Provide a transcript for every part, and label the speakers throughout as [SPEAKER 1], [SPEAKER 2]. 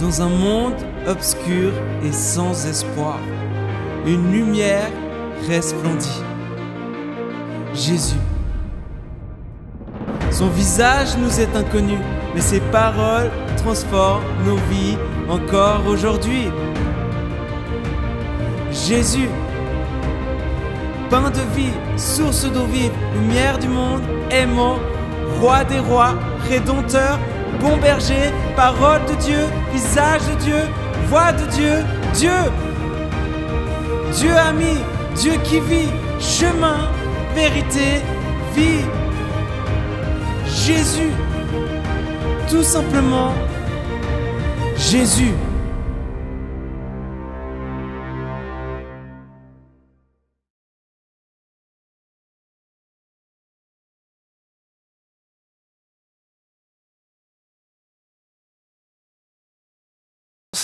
[SPEAKER 1] Dans un monde obscur et sans espoir, une lumière resplendit. Jésus. Son visage nous est inconnu, mais ses paroles transforment nos vies encore aujourd'hui. Jésus, pain de vie, source d'eau vive, lumière du monde, aimant, roi des rois, rédempteur, bon berger, parole de Dieu, visage de Dieu, voix de Dieu, Dieu. Dieu ami, Dieu qui vit, chemin, vérité, vie. Jésus, tout simplement Jésus.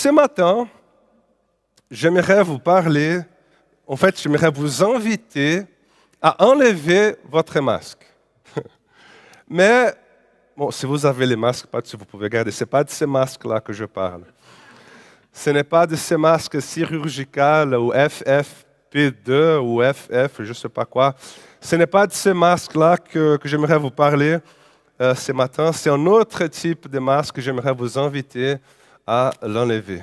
[SPEAKER 1] ce matin, j'aimerais vous parler, en fait, j'aimerais vous inviter à enlever votre masque. Mais, bon, si vous avez les masques, pas si vous pouvez garder, ce n'est pas de ces masques-là que je parle. Ce n'est pas de ces masques chirurgicales ou FFP2 ou FF, je ne sais pas quoi. Ce n'est pas de ces masques-là que, j'aimerais vous parler euh, ce matin. C'est un autre type de masque que j'aimerais vous inviter à l'enlever.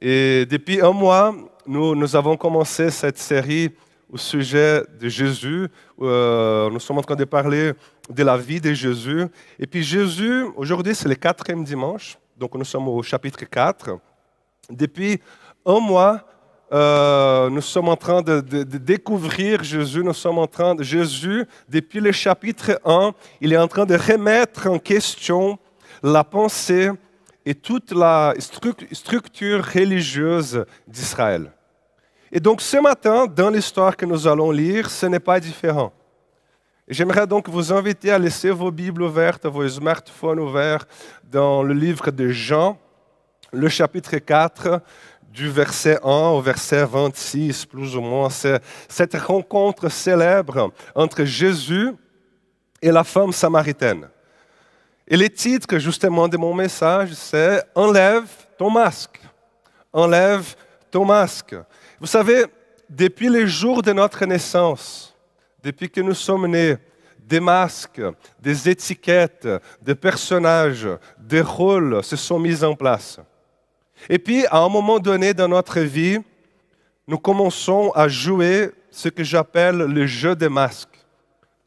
[SPEAKER 1] Et depuis un mois, nous, nous, avons commencé cette série au sujet de Jésus. Euh, nous sommes en train de parler de la vie de Jésus. Et puis Jésus, aujourd'hui c'est le quatrième dimanche, donc nous sommes au chapitre 4. Depuis un mois, euh, nous sommes en train de, découvrir Jésus, nous sommes en train de Jésus, depuis le chapitre 1, il est en train de remettre en question la pensée, et toute la structure religieuse d'Israël. Et donc ce matin, dans l'histoire que nous allons lire, ce n'est pas différent. J'aimerais donc vous inviter à laisser vos Bibles ouvertes, vos smartphones ouverts dans le livre de Jean, le chapitre 4, du verset 1 au verset 26, plus ou moins. cette rencontre célèbre entre Jésus et la femme samaritaine. Et le titre justement de mon message, c'est Enlève ton masque. Enlève ton masque. Vous savez, depuis les jours de notre naissance, depuis que nous sommes nés, des masques, des étiquettes, des personnages, des rôles se sont mis en place. Et puis, à un moment donné dans notre vie, nous commençons à jouer ce que j'appelle le jeu des masques.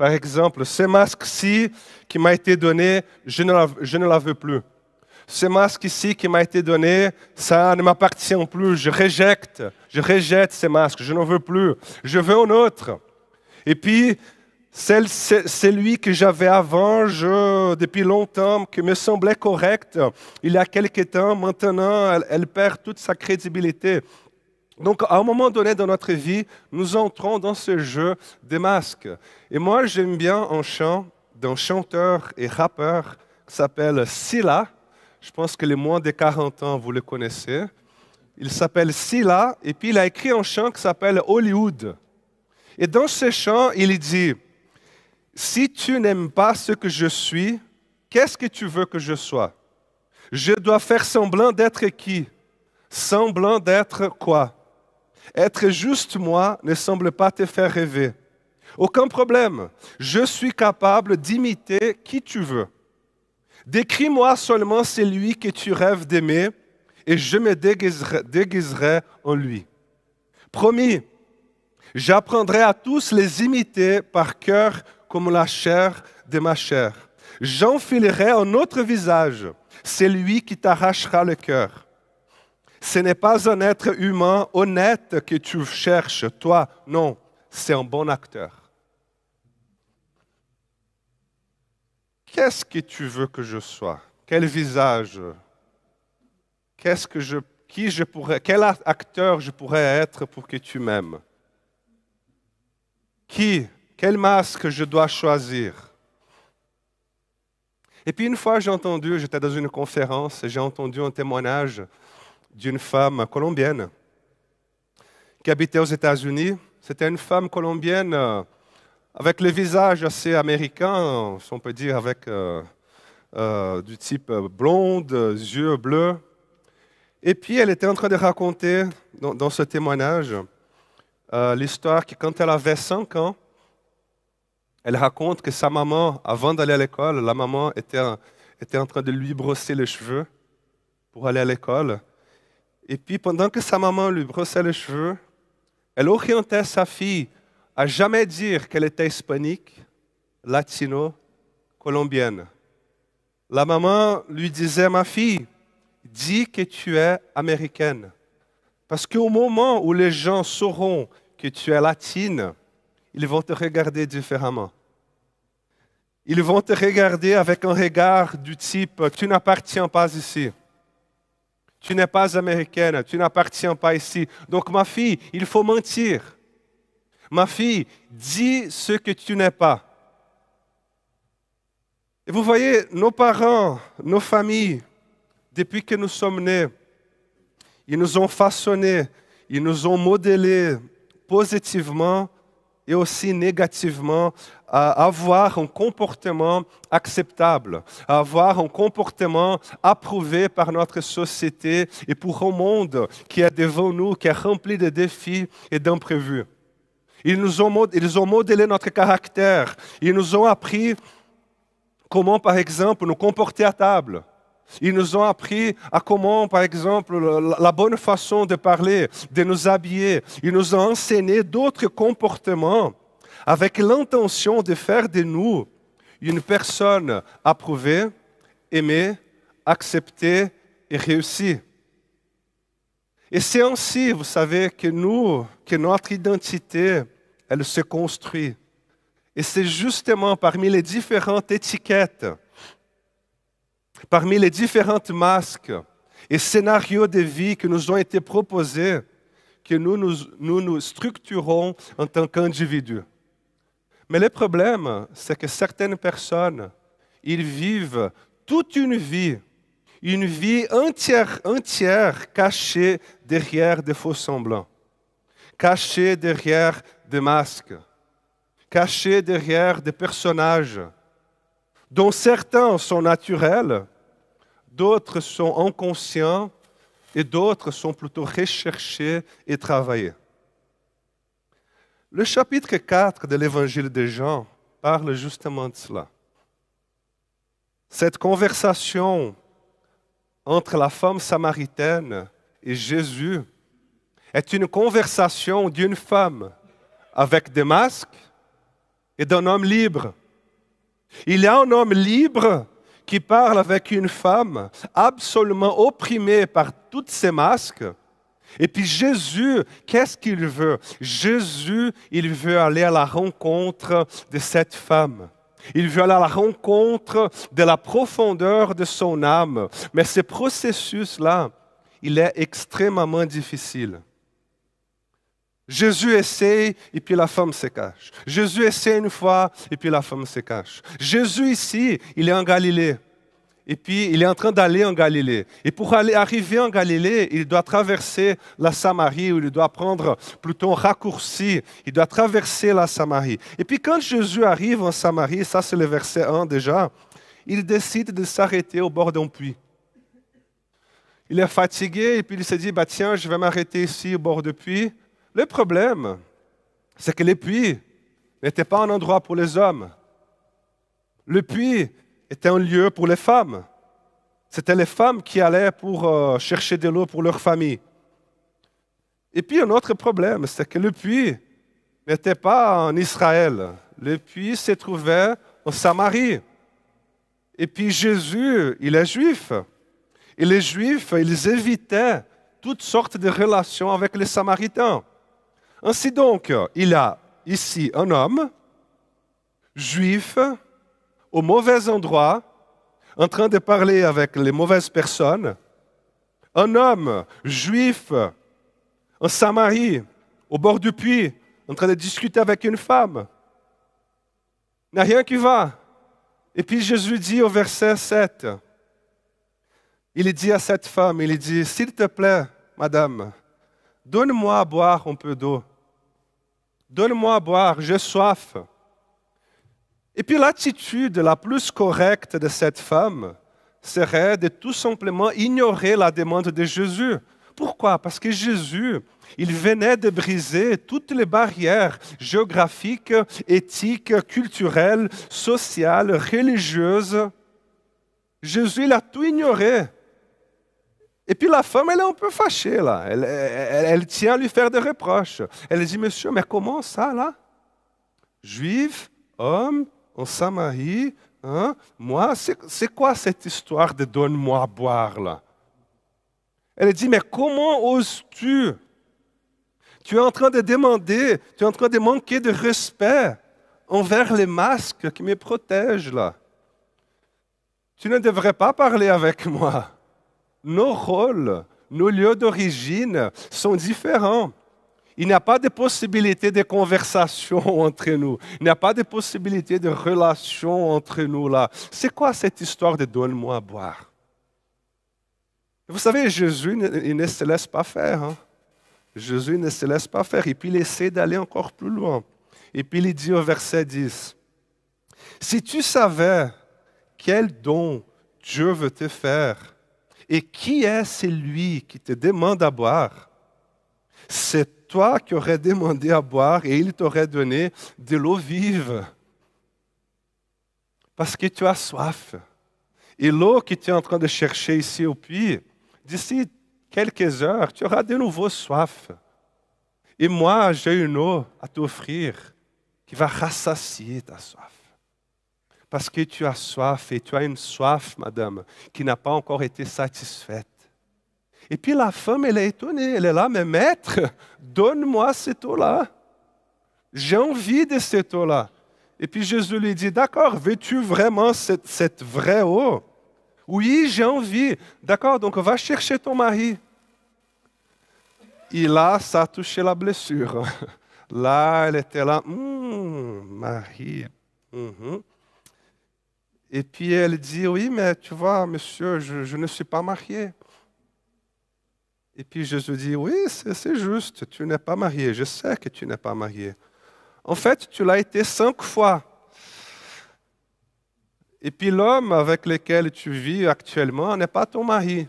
[SPEAKER 1] Par exemple, ce masque-ci qui m'a été donné, je ne, la, je ne la veux plus. Ce masque ci qui m'a été donné, ça ne m'appartient plus. Je rejette, je rejette ces masques. Je n'en veux plus. Je veux un autre. Et puis, celle, celui que j'avais avant, je, depuis longtemps, qui me semblait correct, il y a quelque temps, maintenant, elle perd toute sa crédibilité. Donc, à un moment donné dans notre vie, nous entrons dans ce jeu des masques. Et moi, j'aime bien un chant d'un chanteur et rappeur qui s'appelle Silla. Je pense que les moins de 40 ans, vous le connaissez. Il s'appelle Silla et puis il a écrit un chant qui s'appelle Hollywood. Et dans ce chant, il dit Si tu n'aimes pas ce que je suis, qu'est-ce que tu veux que je sois Je dois faire semblant d'être qui Semblant d'être quoi être juste, moi, ne semble pas te faire rêver. Aucun problème. Je suis capable d'imiter qui tu veux. Décris-moi seulement celui que tu rêves d'aimer et je me déguiserai, en lui. Promis, j'apprendrai à tous les imiter par cœur comme la chair de ma chair. J'enfilerai un autre visage, celui qui t'arrachera le cœur. Ce n'est pas un être humain honnête que tu cherches, toi. Non, c'est un bon acteur. Qu'est-ce que tu veux que je sois Quel visage Qu'est-ce que je, qui je pourrais, quel acteur je pourrais être pour que tu m'aimes Qui Quel masque je dois choisir Et puis une fois j'ai entendu, j'étais dans une conférence et j'ai entendu un témoignage d'une femme colombienne qui habitait aux États-Unis. C'était une femme colombienne euh, avec le visage assez américain, si on peut dire, avec euh, euh, du type blonde, yeux bleus. Et puis elle était en train de raconter dans, ce témoignage l'histoire que quand elle avait 5 ans, elle raconte que sa maman, avant d'aller à l'école, la maman était, était en train de lui brosser les cheveux pour aller à l'école. Et puis pendant que sa maman lui brossait les cheveux, elle orientait sa fille à jamais dire qu'elle était hispanique, latino, colombienne. La maman lui disait, ma fille, dis que tu es américaine. Parce qu'au moment où les gens sauront que tu es latine, ils vont te regarder différemment. Ils vont te regarder avec un regard du type, tu n'appartiens pas ici. Tu n'es pas américaine, tu n'appartiens pas ici. Donc ma fille, il faut mentir. Ma fille, dis ce que tu n'es pas. Et vous voyez, nos parents, nos familles, depuis que nous sommes nés, ils nous ont façonnés, ils nous ont modélés positivement et aussi négativement à avoir un comportement acceptable, à avoir un comportement approuvé par notre société et pour un monde qui est devant nous, qui est rempli de défis et d'imprévus. Ils, nous ont, ils ont modelé notre caractère, ils nous ont appris comment, par exemple, nous comporter à table, ils nous ont appris à comment, par exemple, la bonne façon de parler, de nous habiller. Ils nous ont enseigné d'autres comportements avec l'intention de faire de nous une personne approuvée, aimée, acceptée et réussie. Et c'est ainsi, vous savez, que nous, que notre identité, elle se construit. Et c'est justement parmi les différentes étiquettes Parmi les différentes masques et scénarios de vie qui nous ont été proposés, que nous nous, nous, nous structurons en tant qu'individus. Mais le problème, c'est que certaines personnes, ils vivent toute une vie, une vie entière, entière cachée derrière des faux semblants, cachée derrière des masques, cachée derrière des personnages, dont certains sont naturels d'autres sont inconscients et d'autres sont plutôt recherchés et travaillés. Le chapitre 4 de l'évangile de Jean parle justement de cela. Cette conversation entre la femme samaritaine et Jésus est une conversation d'une femme avec des masques et d'un homme libre. Il y a un homme libre qui parle avec une femme absolument opprimée par toutes ces masques. Et puis Jésus, qu'est-ce qu'il veut Jésus, il veut aller à la rencontre de cette femme. Il veut aller à la rencontre de la profondeur de son âme. Mais ce processus-là, il est extrêmement difficile. Jésus essaie et puis la femme se cache. Jésus essaie une fois et puis la femme se cache. Jésus ici, il est en Galilée. Et puis il est en train d'aller en Galilée. Et pour aller, arriver en Galilée, il doit traverser la Samarie, ou il doit prendre plutôt un raccourci. Il doit traverser la Samarie. Et puis quand Jésus arrive en Samarie, ça c'est le verset 1 déjà, il décide de s'arrêter au bord d'un puits. Il est fatigué et puis il se dit, bah, tiens, je vais m'arrêter ici au bord du puits le problème, c'est que le puits n'était pas un endroit pour les hommes. Le puits était un lieu pour les femmes. C'était les femmes qui allaient pour euh, chercher de l'eau pour leur famille. Et puis un autre problème, c'est que le puits n'était pas en Israël. Le puits se trouvait en Samarie. Et puis Jésus, il est juif. Et les juifs, ils évitaient toutes sortes de relations avec les Samaritains. Ainsi donc, il a ici un homme juif au mauvais endroit, en train de parler avec les mauvaises personnes, un homme juif en Samarie, au bord du puits, en train de discuter avec une femme. Il n'y a rien qui va. Et puis Jésus dit au verset 7, il dit à cette femme, il dit, s'il te plaît, madame, donne-moi à boire un peu d'eau. Donne-moi à boire, j'ai soif. Et puis l'attitude la plus correcte de cette femme serait de tout simplement ignorer la demande de Jésus. Pourquoi Parce que Jésus, il venait de briser toutes les barrières géographiques, éthiques, culturelles, sociales, religieuses. Jésus, il a tout ignoré et puis la femme, elle est un peu fâchée, là. Elle, tient à lui faire des reproches. Elle dit, monsieur, mais comment ça, là Juif, homme, en Samarie, hein moi, c'est quoi cette histoire de donne-moi à boire, là Elle dit, mais comment oses-tu Tu es en train de demander, tu es en train de manquer de respect envers les masques qui me protègent, là. Tu ne devrais pas parler avec moi nos rôles, nos lieux d'origine sont différents. Il n'y a pas de possibilité de conversation entre nous. Il n'y a pas de possibilité de relation entre nous là. C'est quoi cette histoire de donne-moi à boire? Vous savez, Jésus il ne se laisse pas faire. Hein. Jésus ne se laisse pas faire. Et puis il essaie d'aller encore plus loin. Et puis il dit au verset 10, Si tu savais quel don Dieu veut te faire, et qui est celui qui te demande à boire C'est toi qui aurais demandé à boire et il t'aurait donné de l'eau vive. Parce que tu as soif. Et l'eau que tu es en train de chercher ici au puits, d'ici quelques heures, tu auras de nouveau soif. Et moi, j'ai une eau à t'offrir qui va rassasier ta soif parce que tu as soif et tu as une soif, madame, qui n'a pas encore été satisfaite. Et puis la femme, elle est étonnée, elle est là, mais maître, donne-moi cette eau-là. J'ai envie de cette eau-là. Et puis Jésus lui dit, d'accord, veux-tu vraiment cette, cette vraie eau Oui, j'ai envie. D'accord, donc va chercher ton mari. Et là, ça a touché la blessure. Là, elle était là, hum, Marie. Hum, hum. Et puis elle dit, oui, mais tu vois, monsieur, je, ne suis pas mariée. Et puis Jésus dit, oui, c'est juste, tu n'es pas mariée je sais que tu n'es pas mariée. En fait, tu l'as été cinq fois. Et puis l'homme avec lequel tu vis actuellement n'est pas ton mari.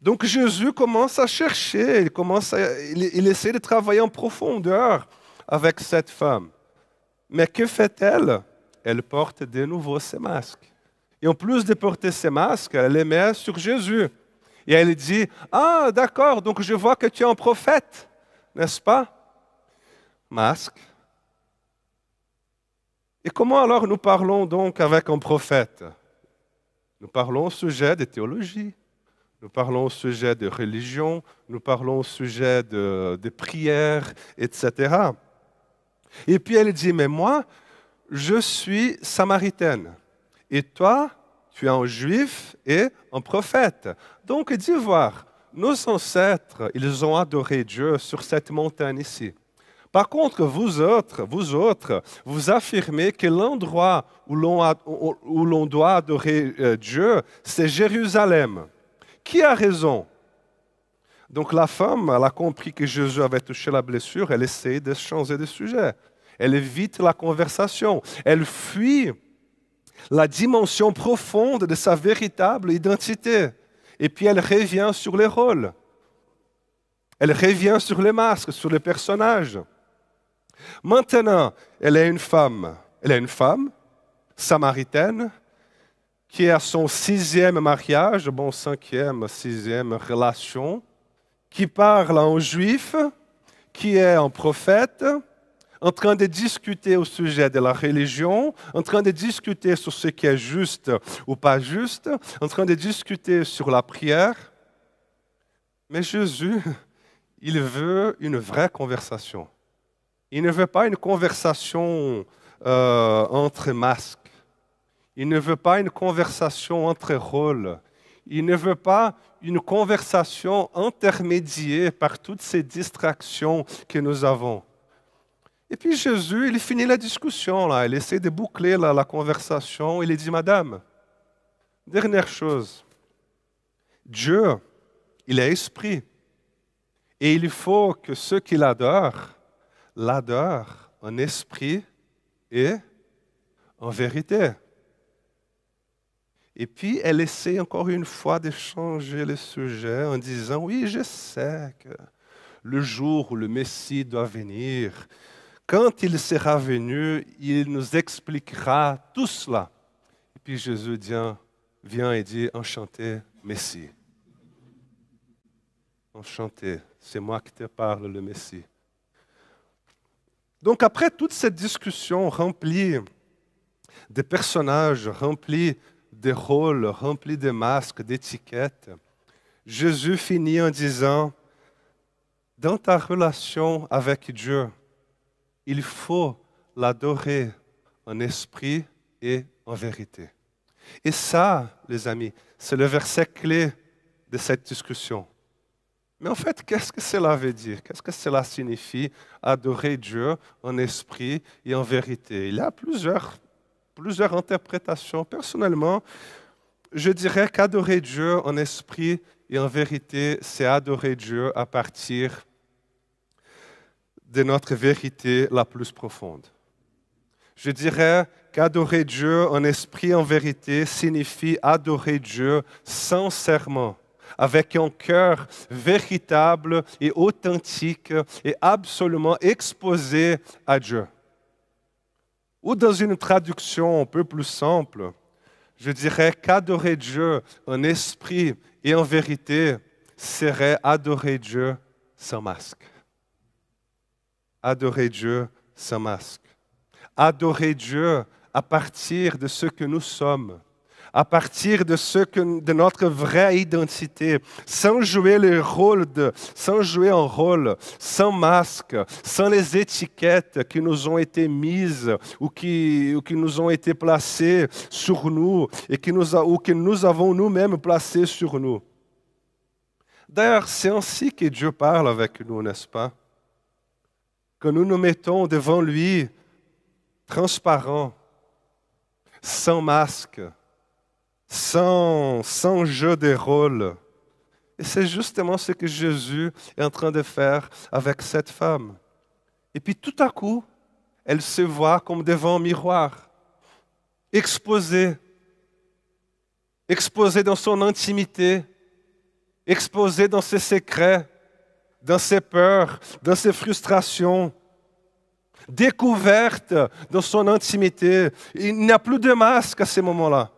[SPEAKER 1] Donc Jésus commence à chercher, il, commence il essaie de travailler en profondeur avec cette femme. Mais que fait-elle elle porte de nouveau ses masques. Et en plus de porter ses masques, elle les met sur Jésus. Et elle dit, ah d'accord, donc je vois que tu es un prophète, n'est-ce pas Masque. Et comment alors nous parlons donc avec un prophète Nous parlons au sujet de théologie, nous parlons au sujet de religion, nous parlons au sujet de, de prières, etc. Et puis elle dit, mais moi, je suis samaritaine et toi, tu es un juif et un prophète. Donc dis voir, nos ancêtres, ils ont adoré Dieu sur cette montagne ici. Par contre, vous autres, vous autres, vous affirmez que l'endroit où l'on doit adorer euh, Dieu, c'est Jérusalem. Qui a raison Donc la femme, elle a compris que Jésus avait touché la blessure, elle essaie de changer de sujet elle évite la conversation, elle fuit la dimension profonde de sa véritable identité. Et puis elle revient sur les rôles. Elle revient sur les masques, sur les personnages. Maintenant, elle est une femme. Elle est une femme samaritaine qui est à son sixième mariage, bon cinquième, sixième relation, qui parle en juif, qui est en prophète, en train de discuter au sujet de la religion, en train de discuter sur ce qui est juste ou pas juste, en train de discuter sur la prière. Mais Jésus, il veut une vraie conversation. Il ne veut pas une conversation euh, entre masques. Il ne veut pas une conversation entre rôles. Il ne veut pas une conversation intermédiée par toutes ces distractions que nous avons. Et puis Jésus, il finit la discussion, là. il essaie de boucler la conversation. Il dit, Madame, dernière chose, Dieu, il est esprit. Et il faut que ceux qui l'adorent, l'adorent en esprit et en vérité. Et puis, elle essaie encore une fois de changer le sujet en disant, oui, je sais que le jour où le Messie doit venir, quand il sera venu, il nous expliquera tout cela. Et puis Jésus vient et dit, enchanté, Messie. Enchanté, c'est moi qui te parle, le Messie. Donc après toute cette discussion remplie de personnages, remplie de rôles, remplie de masques, d'étiquettes, Jésus finit en disant, dans ta relation avec Dieu, il faut l'adorer en esprit et en vérité. Et ça, les amis, c'est le verset clé de cette discussion. Mais en fait, qu'est-ce que cela veut dire Qu'est-ce que cela signifie adorer Dieu en esprit et en vérité Il y a plusieurs, plusieurs interprétations. Personnellement, je dirais qu'adorer Dieu en esprit et en vérité, c'est adorer Dieu à partir de de notre vérité la plus profonde. Je dirais qu'adorer Dieu en esprit, en vérité, signifie adorer Dieu sincèrement, avec un cœur véritable et authentique et absolument exposé à Dieu. Ou dans une traduction un peu plus simple, je dirais qu'adorer Dieu en esprit et en vérité serait adorer Dieu sans masque adorer Dieu sans masque. Adorer Dieu à partir de ce que nous sommes, à partir de, ce que, de notre vraie identité, sans jouer sans jouer un rôle, sans masque, sans les étiquettes qui nous ont été mises ou qui, nous ont été placées sur nous et qui nous, ou que nous avons nous-mêmes placées sur nous. D'ailleurs, c'est ainsi que Dieu parle avec nous, n'est-ce pas? que nous nous mettons devant lui transparent, sans masque, sans, sans jeu de rôle. Et c'est justement ce que Jésus est en train de faire avec cette femme. Et puis tout à coup, elle se voit comme devant un miroir, exposée, exposée dans son intimité, exposée dans ses secrets, dans ses peurs, dans ses frustrations, découverte dans son intimité. Il n'y a plus de masque à ce moment-là.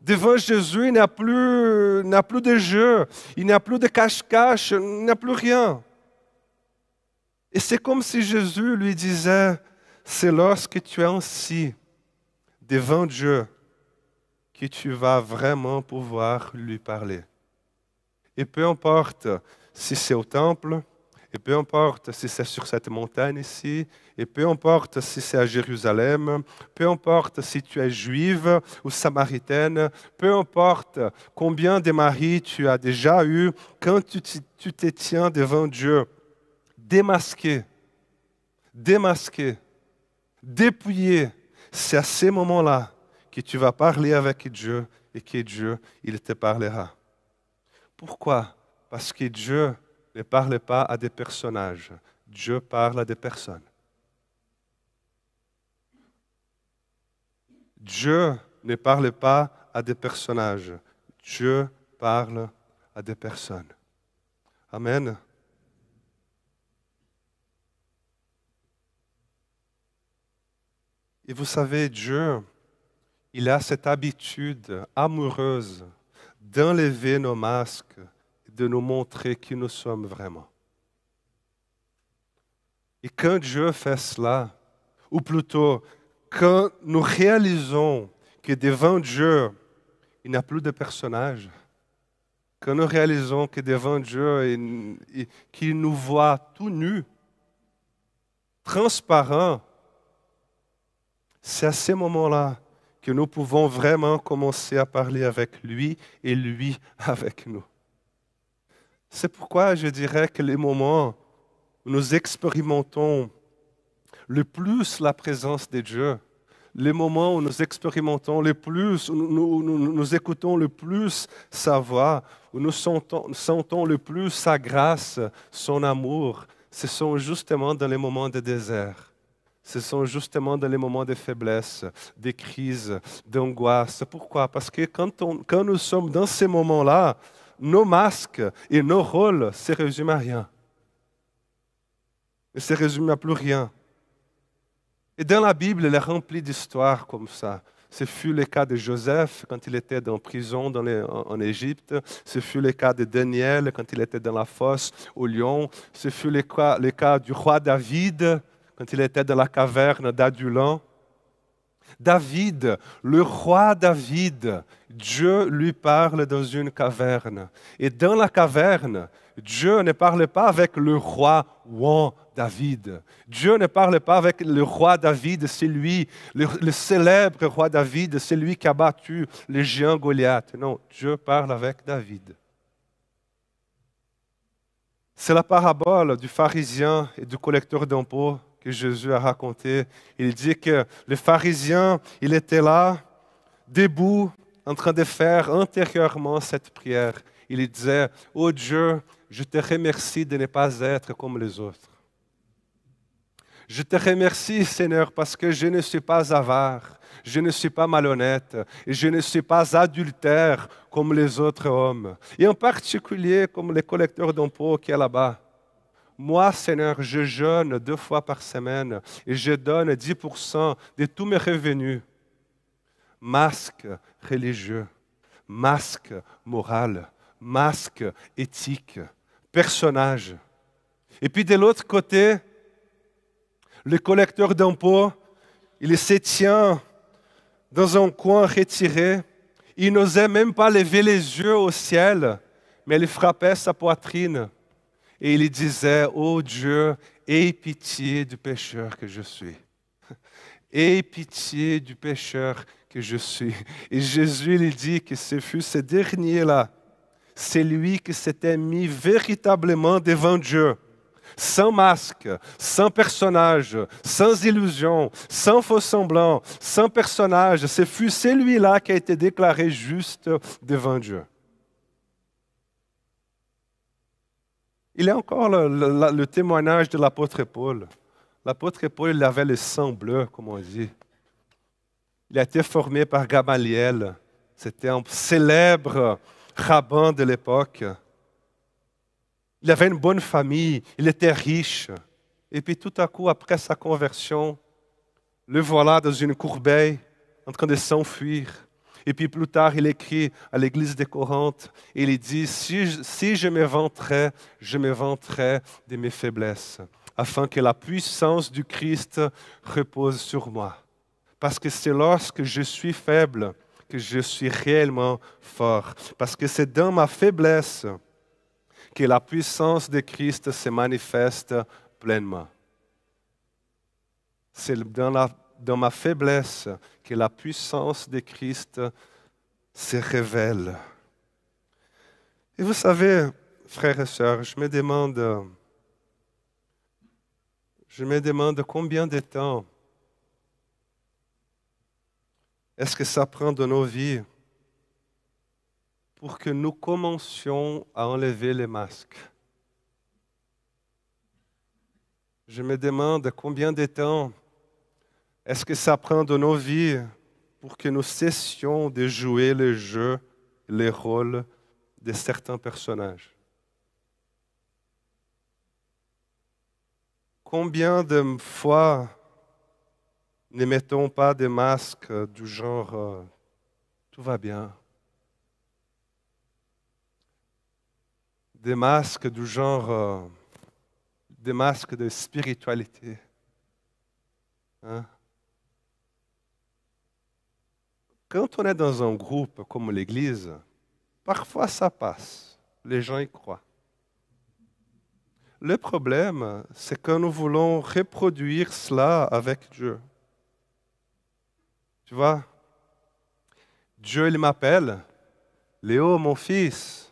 [SPEAKER 1] Devant Jésus, il n'y plus, n'a plus de jeu, il n'y a plus de cache-cache, il n'y a plus rien. Et c'est comme si Jésus lui disait, c'est lorsque tu es ainsi devant Dieu que tu vas vraiment pouvoir lui parler. Et peu importe si c'est au temple, et peu importe si c'est sur cette montagne ici, et peu importe si c'est à Jérusalem, peu importe si tu es juive ou samaritaine, peu importe combien de maris tu as déjà eu quand tu te tiens devant Dieu, démasqué, démasqué, dépouillé, c'est à ces moments-là que tu vas parler avec Dieu et que Dieu, il te parlera. Pourquoi parce que Dieu ne parle pas à des personnages, Dieu parle à des personnes. Dieu ne parle pas à des personnages, Dieu parle à des personnes. Amen. Et vous savez, Dieu, il a cette habitude amoureuse d'enlever nos masques de nous montrer qui nous sommes vraiment. Et quand Dieu fait cela, ou plutôt quand nous réalisons que devant Dieu, il n'y a plus de personnage, quand nous réalisons que devant Dieu, il, nous voit tout nu, transparent, c'est à ce moment-là que nous pouvons vraiment commencer à parler avec lui et lui avec nous. C'est pourquoi je dirais que les moments où nous expérimentons le plus la présence de Dieu, les moments où nous expérimentons le plus, où nous, écoutons le plus sa voix, où nous sentons, le plus sa grâce, son amour, ce sont justement dans les moments de désert. Ce sont justement dans les moments de faiblesse, de crise, d'angoisse. Pourquoi Parce que quand nous sommes dans ces moments-là, nos masques et nos rôles se résument à rien. Ne se résument à plus rien. Et dans la Bible, elle est remplie d'histoires comme ça. Ce fut le cas de Joseph quand il était en prison en, Égypte. Ce fut le cas de Daniel quand il était dans la fosse au lion. Ce fut le cas, du roi David quand il était dans la caverne d'adullam David, le roi David, Dieu lui parle dans une caverne. Et dans la caverne, Dieu ne parle pas avec le roi Juan David. Dieu ne parle pas avec le roi David, c'est lui, le, célèbre roi David, c'est lui qui a battu le géant Goliath. Non, Dieu parle avec David. C'est la parabole du pharisien et du collecteur d'impôts que Jésus a raconté. Il dit que le pharisien, il était là, debout, en train de faire intérieurement cette prière. Il disait, ô oh Dieu, je te remercie de ne pas être comme les autres. Je te remercie, Seigneur, parce que je ne suis pas avare, je ne suis pas malhonnête, et je ne suis pas adultère comme les autres hommes, et en particulier comme les collecteurs d'impôts qui est là-bas. Moi, Seigneur, je jeûne deux fois par semaine et je donne 10% de tous mes revenus. Masque religieux, masque moral, masque éthique, personnage. Et puis de l'autre côté, le collecteur d'impôts, il s'étient dans un coin retiré. Il n'osait même pas lever les yeux au ciel, mais il frappait sa poitrine et il disait, ô Dieu, aie pitié du pécheur que je suis. Aie pitié du pécheur que je suis. Et Jésus lui dit que ce fut ce dernier-là, c'est lui qui s'était mis véritablement devant Dieu, sans masque, sans personnage, sans illusion, sans faux semblant, sans personnage. Ce fut celui-là qui a été déclaré juste devant Dieu. Il est encore le, témoignage de l'apôtre Paul. L'apôtre Paul, il avait le sang bleu, comme on dit. Il a été formé par Gamaliel. C'était un célèbre rabbin de l'époque. Il avait une bonne famille, il était riche. Et puis tout à coup, après sa conversion, le voilà dans une courbeille, en train de s'enfuir. Et puis plus tard, il écrit à l'église de Corinthe, et il dit, si, je, me vanterais, je me vanterais de mes faiblesses, afin que la puissance du Christ repose sur moi. Parce que c'est lorsque je suis faible que je suis réellement fort. Parce que c'est dans ma faiblesse que la puissance de Christ se manifeste pleinement. C'est dans la dans ma faiblesse que la puissance de Christ se révèle. Et vous savez, frères et sœurs, je me demande, je me demande combien de temps est-ce que ça prend de nos vies pour que nous commencions à enlever les masques. Je me demande combien de temps est-ce que ça prend de nos vies pour que nous cessions de jouer les jeux, les rôles de certains personnages Combien de fois ne mettons pas des masques du genre euh, tout va bien Des masques du genre euh, des masques de spiritualité. Hein? quand on est dans un groupe comme l'Église, parfois ça passe, les gens y croient. Le problème, c'est que nous voulons reproduire cela avec Dieu. Tu vois, Dieu, il m'appelle, Léo, mon fils.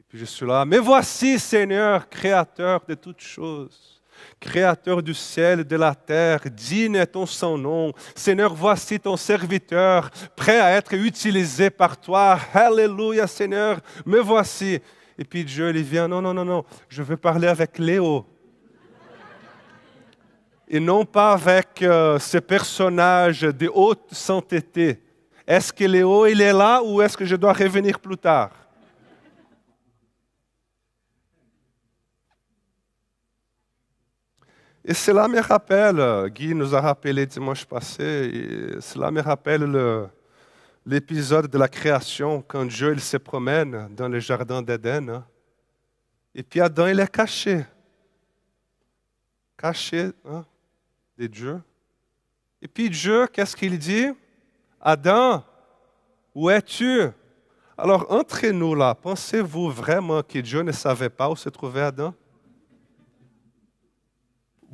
[SPEAKER 1] Et puis je suis là, mais voici, Seigneur, créateur de toutes choses. Créateur du ciel et de la terre, digne est ton son nom. Seigneur, voici ton serviteur, prêt à être utilisé par toi. Alléluia, Seigneur, me voici. Et puis Dieu, lui vient, non, non, non, non, je veux parler avec Léo. Et non pas avec ces euh, ce personnage de haute sainteté. Est-ce que Léo, il est là ou est-ce que je dois revenir plus tard Et cela me rappelle, Guy nous a rappelé dimanche passé, cela me rappelle l'épisode de la création quand Dieu il se promène dans le jardin d'Éden. Hein. Et puis Adam, il est caché. Caché hein, de Dieu. Et puis Dieu, qu'est-ce qu'il dit Adam, où es-tu Alors, entre nous là, pensez-vous vraiment que Dieu ne savait pas où se trouvait Adam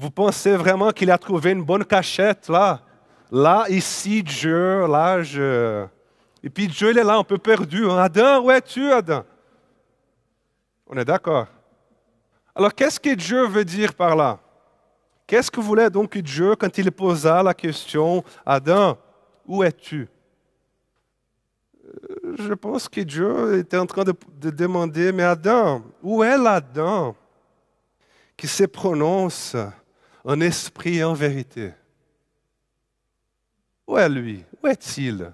[SPEAKER 1] vous pensez vraiment qu'il a trouvé une bonne cachette là Là, ici, Dieu, là, je. Et puis Dieu, il est là, un peu perdu. Adam, ah, où es-tu, Adam On est d'accord. Alors, qu'est-ce que Dieu veut dire par là Qu'est-ce que voulait donc Dieu quand il posa la question Adam, où es-tu euh, Je pense que Dieu était en train de, demander Mais Adam, où est l'Adam qui se prononce en esprit et en vérité. Où est lui Où est-il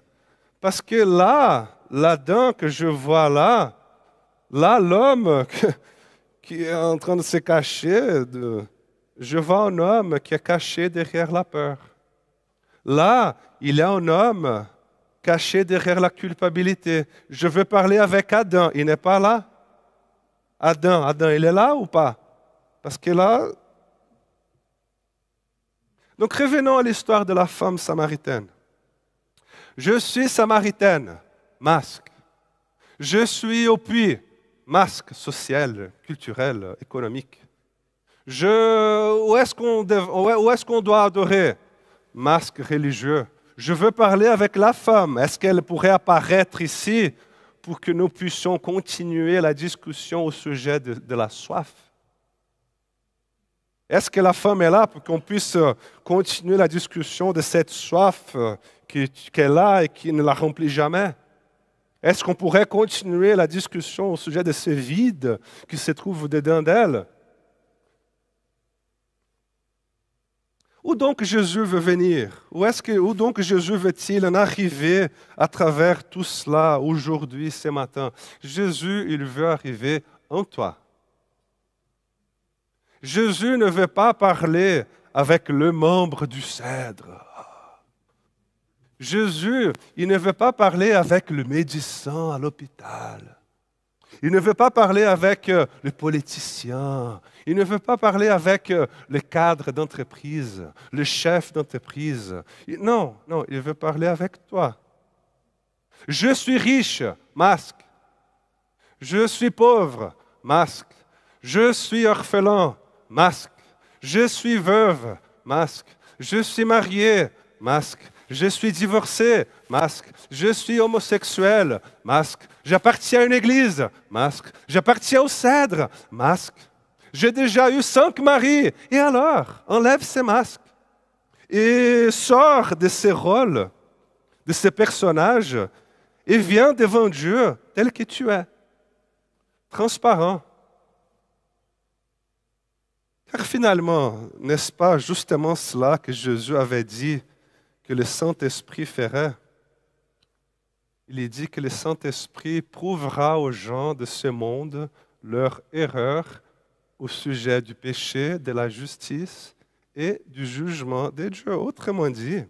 [SPEAKER 1] Parce que là, l'Adam que je vois là, là, l'homme qui est en train de se cacher, de, je vois un homme qui est caché derrière la peur. Là, il y a un homme caché derrière la culpabilité. Je veux parler avec Adam, il n'est pas là. Adam, Adam, il est là ou pas Parce que là, donc revenons à l'histoire de la femme samaritaine. Je suis samaritaine, masque. Je suis au puits, masque social, culturel, économique. Je, où est-ce qu'on doit adorer Masque religieux. Je veux parler avec la femme. Est-ce qu'elle pourrait apparaître ici pour que nous puissions continuer la discussion au sujet de la soif est-ce que la femme est là pour qu'on puisse euh, continuer la discussion de cette soif euh, qu'elle a et qui ne la remplit jamais Est-ce qu'on pourrait continuer la discussion au sujet de ce vide qui se trouve dedans d'elle Où donc Jésus veut venir Où, est-ce que, où donc Jésus veut-il en arriver à travers tout cela aujourd'hui, ce matin Jésus, il veut arriver en toi. Jésus ne veut pas parler avec le membre du cèdre. Jésus, il ne veut pas parler avec le médecin à l'hôpital. Il ne veut pas parler avec euh, le politicien. Il ne veut pas parler avec euh, le cadre d'entreprise, le chef d'entreprise. Non, non, il veut parler avec toi. Je suis riche, masque. Je suis pauvre, masque. Je suis orphelin, masque. Je suis veuve, masque. Je suis mariée, masque. Je suis divorcé, masque. Je suis homosexuel, masque. J'appartiens à une église, masque. J'appartiens au cèdre, masque. J'ai déjà eu cinq maris. Et alors, enlève ces masques et sors de ces rôles, de ces personnages, et viens devant Dieu tel que tu es, transparent, car finalement, n'est-ce pas justement cela que Jésus avait dit que le Saint-Esprit ferait Il est dit que le Saint-Esprit prouvera aux gens de ce monde leur erreur au sujet du péché, de la justice et du jugement des dieux. Autrement dit,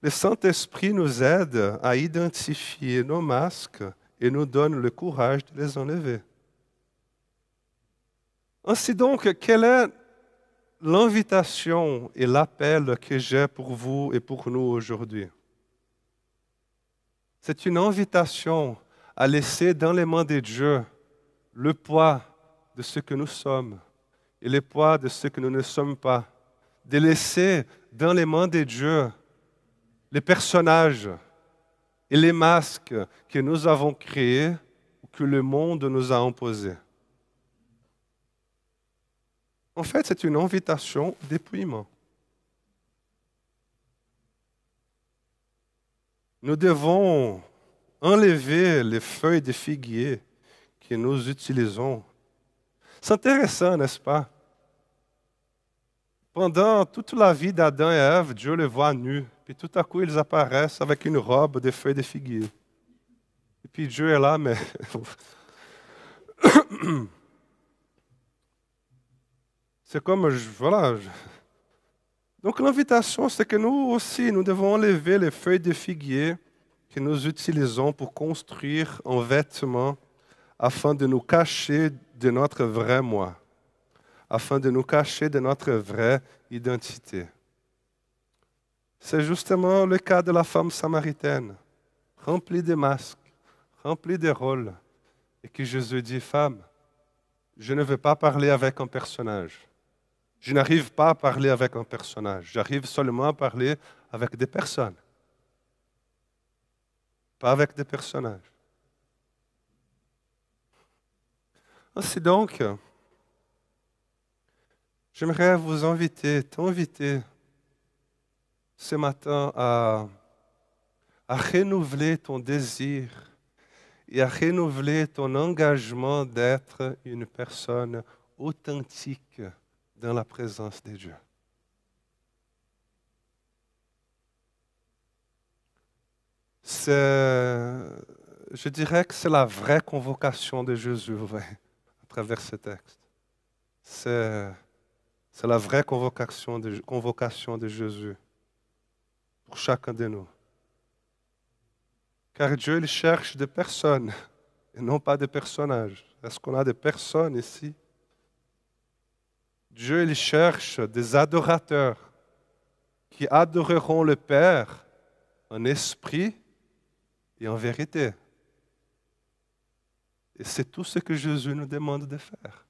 [SPEAKER 1] le Saint-Esprit nous aide à identifier nos masques et nous donne le courage de les enlever. Ainsi donc, quelle est l'invitation et l'appel que j'ai pour vous et pour nous aujourd'hui C'est une invitation à laisser dans les mains de Dieu le poids de ce que nous sommes et le poids de ce que nous ne sommes pas, de laisser dans les mains de Dieu les personnages et les masques que nous avons créés ou que le monde nous a imposés. En fait, c'est une invitation au dépouillement. Nous devons enlever les feuilles de figuier que nous utilisons. C'est intéressant, n'est-ce pas? Pendant toute la vie d'Adam et Ève, Dieu les voit nus. Puis tout à coup, ils apparaissent avec une robe de feuilles de figuier. Et puis Dieu est là, mais c'est comme, voilà. Donc l'invitation, c'est que nous aussi, nous devons enlever les feuilles de figuier que nous utilisons pour construire un vêtement afin de nous cacher de notre vrai moi, afin de nous cacher de notre vraie identité. C'est justement le cas de la femme samaritaine, remplie de masques, remplie de rôles, et que Jésus dit, femme, je ne veux pas parler avec un personnage. Je n'arrive pas à parler avec un personnage, j'arrive seulement à parler avec des personnes, pas avec des personnages. Ainsi ah, donc, j'aimerais vous inviter, t'inviter ce matin à, à renouveler ton désir et à renouveler ton engagement d'être une personne authentique dans la présence de Dieu. je dirais que c'est la vraie convocation de Jésus à travers ce texte. C'est, la vraie convocation de, convocation de Jésus pour chacun de nous. Car Dieu il cherche des personnes et non pas des personnages. Est-ce qu'on a des personnes ici Dieu il cherche des adorateurs qui adoreront le Père en esprit et en vérité. Et c'est tout ce que Jésus nous demande de faire.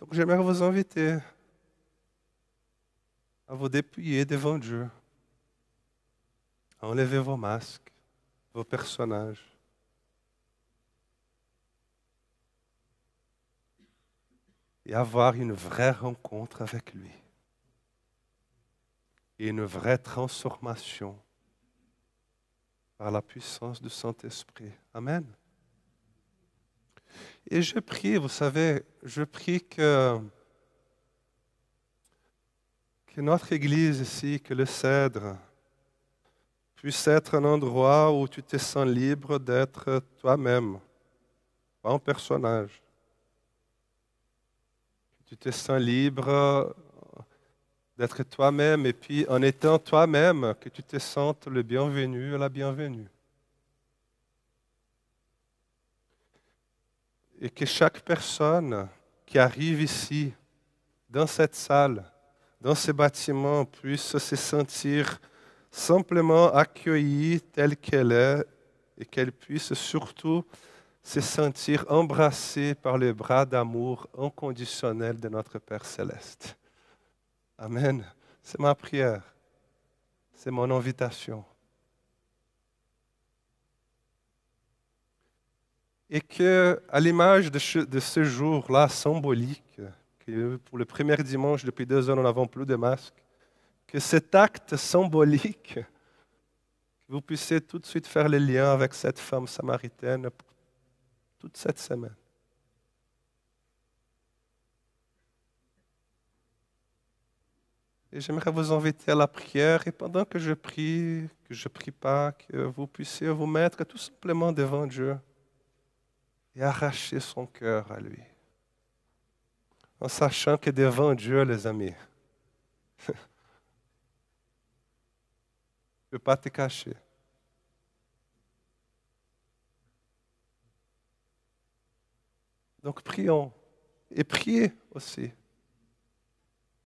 [SPEAKER 1] Donc j'aimerais vous inviter à vous dépouiller devant Dieu. Enlevez vos masques, vos personnages. Et avoir une vraie rencontre avec lui. Et une vraie transformation par la puissance du Saint-Esprit. Amen. Et je prie, vous savez, je prie que, que notre Église ici, que le cèdre, puisse être un endroit où tu te sens libre d'être toi-même, pas un personnage. Tu te sens libre d'être toi-même et puis en étant toi-même, que tu te sentes le bienvenu et la bienvenue. Et que chaque personne qui arrive ici, dans cette salle, dans ces bâtiments, puisse se sentir simplement accueillie telle qu'elle est et qu'elle puisse surtout se sentir embrassée par le bras d'amour inconditionnel de notre Père céleste. Amen. C'est ma prière. C'est mon invitation. Et que, à l'image de ce jour-là symbolique, que pour le premier dimanche depuis deux ans, nous n'avons plus de masque, que cet acte symbolique, que vous puissiez tout de suite faire le lien avec cette femme samaritaine toute cette semaine. Et j'aimerais vous inviter à la prière. Et pendant que je prie, que je prie pas, que vous puissiez vous mettre tout simplement devant Dieu et arracher son cœur à lui. En sachant que devant Dieu, les amis, ne peux pas te cacher. Donc prions et priez aussi.